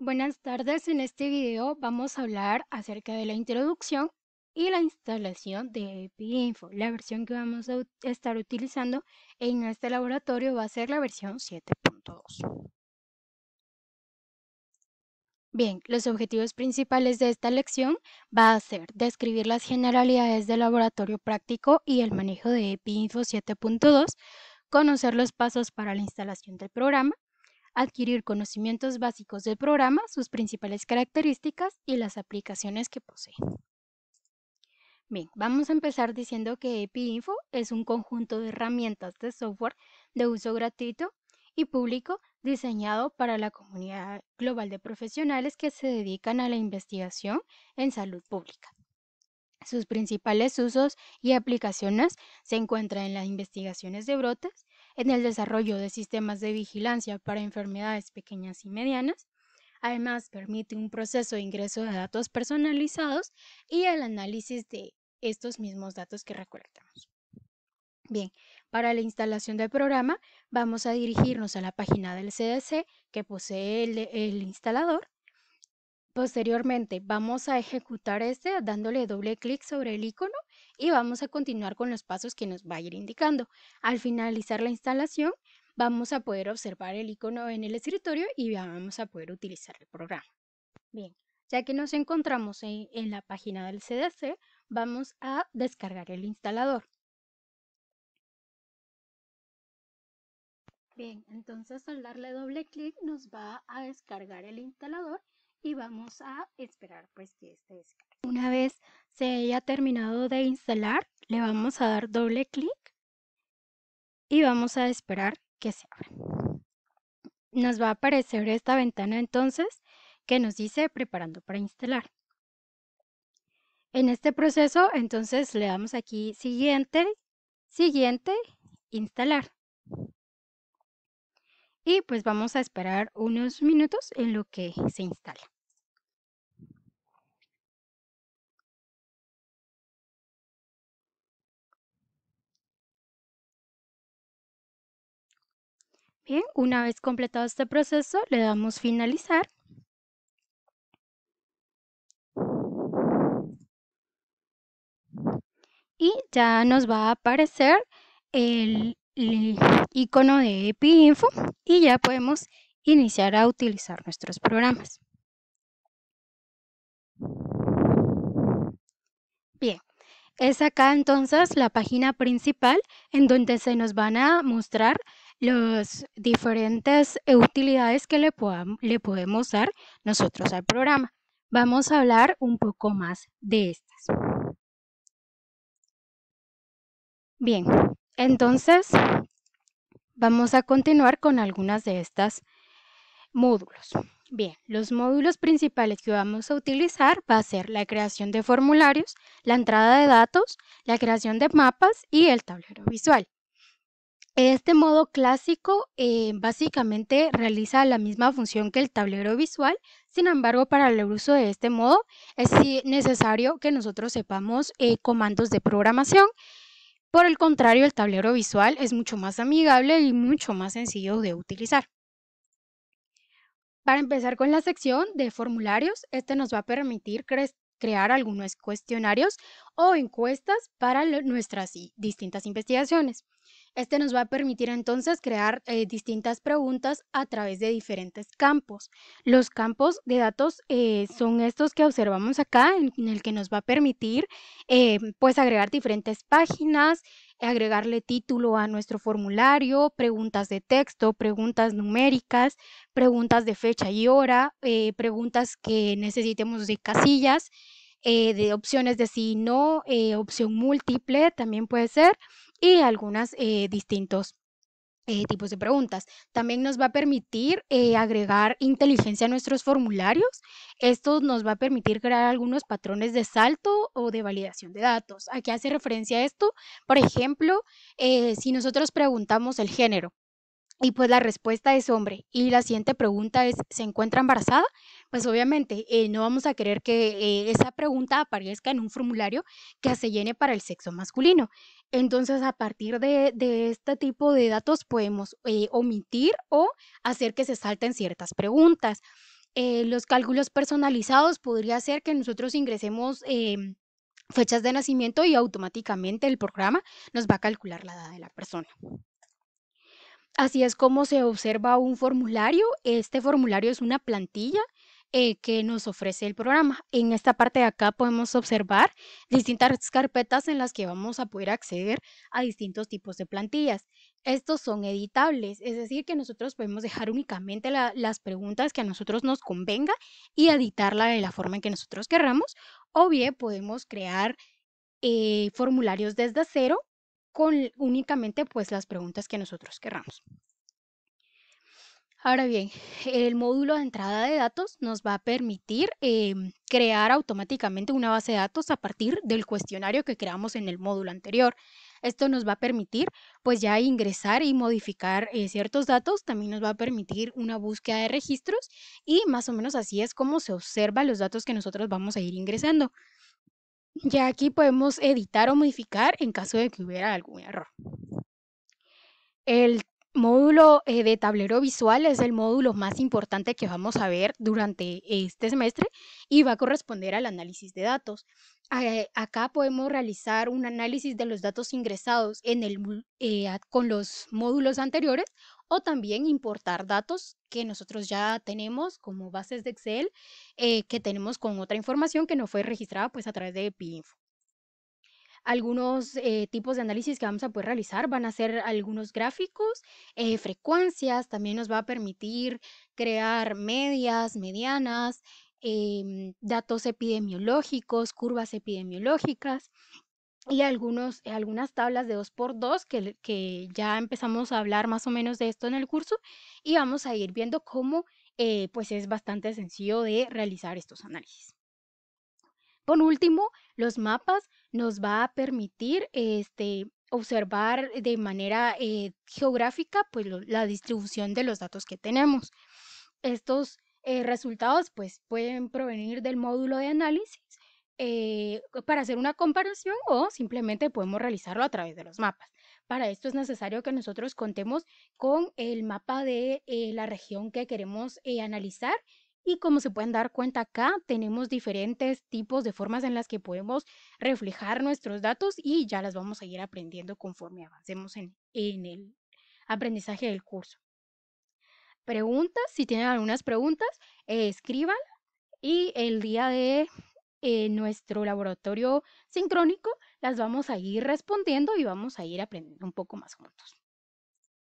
Buenas tardes, en este video vamos a hablar acerca de la introducción y la instalación de EpiInfo. La versión que vamos a estar utilizando en este laboratorio va a ser la versión 7.2. Bien, los objetivos principales de esta lección va a ser describir las generalidades del laboratorio práctico y el manejo de EpiInfo 7.2, conocer los pasos para la instalación del programa, adquirir conocimientos básicos del programa, sus principales características y las aplicaciones que posee. Bien, vamos a empezar diciendo que EPIINFO es un conjunto de herramientas de software de uso gratuito y público diseñado para la comunidad global de profesionales que se dedican a la investigación en salud pública. Sus principales usos y aplicaciones se encuentran en las investigaciones de brotes, en el desarrollo de sistemas de vigilancia para enfermedades pequeñas y medianas. Además, permite un proceso de ingreso de datos personalizados y el análisis de estos mismos datos que recolectamos. Bien, para la instalación del programa vamos a dirigirnos a la página del CDC que posee el, instalador. Posteriormente vamos a ejecutar este dándole doble clic sobre el icono y vamos a continuar con los pasos que nos va a ir indicando. Al finalizar la instalación, vamos a poder observar el icono en el escritorio y vamos a poder utilizar el programa. Bien, ya que nos encontramos en, la página del CDC, vamos a descargar el instalador. Bien, entonces al darle doble clic nos va a descargar el instalador y vamos a esperar pues que este descargue. Una vez se haya terminado de instalar, le vamos a dar doble clic y vamos a esperar que se abra. Nos va a aparecer esta ventana entonces que nos dice preparando para instalar. En este proceso entonces le damos aquí siguiente, siguiente, instalar. Y pues vamos a esperar unos minutos en lo que se instala. Bien, una vez completado este proceso, le damos finalizar. Y ya nos va a aparecer el, icono de EpiInfo y ya podemos iniciar a utilizar nuestros programas. Bien, es acá entonces la página principal en donde se nos van a mostrar las diferentes eh, utilidades que le, podemos dar nosotros al programa. Vamos a hablar un poco más de estas. Bien, entonces vamos a continuar con algunas de estas módulos. Bien, los módulos principales que vamos a utilizar va a ser la creación de formularios, la entrada de datos, la creación de mapas y el tablero visual. Este modo clásico eh, básicamente realiza la misma función que el tablero visual, sin embargo para el uso de este modo es necesario que nosotros sepamos eh, comandos de programación. Por el contrario, el tablero visual es mucho más amigable y mucho más sencillo de utilizar. Para empezar con la sección de formularios, este nos va a permitir crear algunos cuestionarios o encuestas para nuestras distintas investigaciones. Este nos va a permitir entonces crear eh, distintas preguntas a través de diferentes campos. Los campos de datos eh, son estos que observamos acá, en, el que nos va a permitir eh, pues agregar diferentes páginas, agregarle título a nuestro formulario, preguntas de texto, preguntas numéricas, preguntas de fecha y hora, preguntas que necesitemos de casillas. de opciones de sí y no, opción múltiple también puede ser, y algunos eh, distintos eh, tipos de preguntas. También nos va a permitir eh, agregar inteligencia a nuestros formularios. Esto nos va a permitir crear algunos patrones de salto o de validación de datos. ¿A qué hace referencia esto? Por ejemplo, si nosotros preguntamos el género, y pues la respuesta es hombre. Y la siguiente pregunta es, ¿se encuentra embarazada? Pues obviamente eh, no vamos a querer que eh, esa pregunta aparezca en un formulario que se llene para el sexo masculino. Entonces, a partir de, este tipo de datos podemos eh, omitir o hacer que se salten ciertas preguntas. los cálculos personalizados podría ser que nosotros ingresemos em, fechas de nacimiento y automáticamente el programa nos va a calcular la edad de la persona. Así es como se observa un formulario. Este formulario es una plantilla eh, que nos ofrece el programa. En esta parte de acá podemos observar distintas carpetas en las que vamos a poder acceder a distintos tipos de plantillas. Estos son editables, es decir, que nosotros podemos dejar únicamente las preguntas que a nosotros nos convenga y editarla de la forma en que nosotros querramos, o bien podemos crear eh, formularios desde cero con únicamente pues las preguntas que nosotros querramos. Ahora bien, el módulo de entrada de datos nos va a permitir em, crear automáticamente una base de datos a partir del cuestionario que creamos en el módulo anterior. Esto nos va a permitir pues ya ingresar y modificar eh, ciertos datos, también nos va a permitir una búsqueda de registros y más o menos así es como se observa los datos que nosotros vamos a ir ingresando. Ya aquí podemos editar o modificar en caso de que hubiera algún error. El módulo eh, de tablero visual es el módulo más importante que vamos a ver durante este semestre y va a corresponder al análisis de datos. Eh, acá podemos realizar un análisis de los datos ingresados en el, eh, con los módulos anteriores o también importar datos que nosotros ya tenemos como bases de Excel eh, que tenemos con otra información que no fue registrada pues a través de PINFO. Algunos tipos de análisis que vamos a poder realizar van a ser algunos gráficos, frecuencias, también nos va a permitir crear medias, medianas, Em, datos epidemiológicos, curvas epidemiológicas y algunos, algunas tablas de 2x2 que, ya empezamos a hablar más o menos de esto en el curso y vamos a ir viendo cómo eh, pues es bastante sencillo de realizar estos análisis. Por último, los mapas nos va a permitir este, observar de manera eh, geográfica pues, la distribución de los datos que tenemos. Estos eh, resultados pues, pueden provenir del módulo de análisis eh, para hacer una comparación o simplemente podemos realizarlo a través de los mapas. Para esto es necesario que nosotros contemos con el mapa de eh, la región que queremos analizar y como se pueden dar cuenta acá, tenemos diferentes tipos de formas en las que podemos reflejar nuestros datos y ya las vamos a ir aprendiendo conforme avancemos en el aprendizaje del curso preguntas. Si tienen algunas preguntas, eh, escriban. Y el día de eh, nuestro laboratorio sincrónico las vamos a ir respondiendo y vamos a ir aprendiendo un poco más juntos.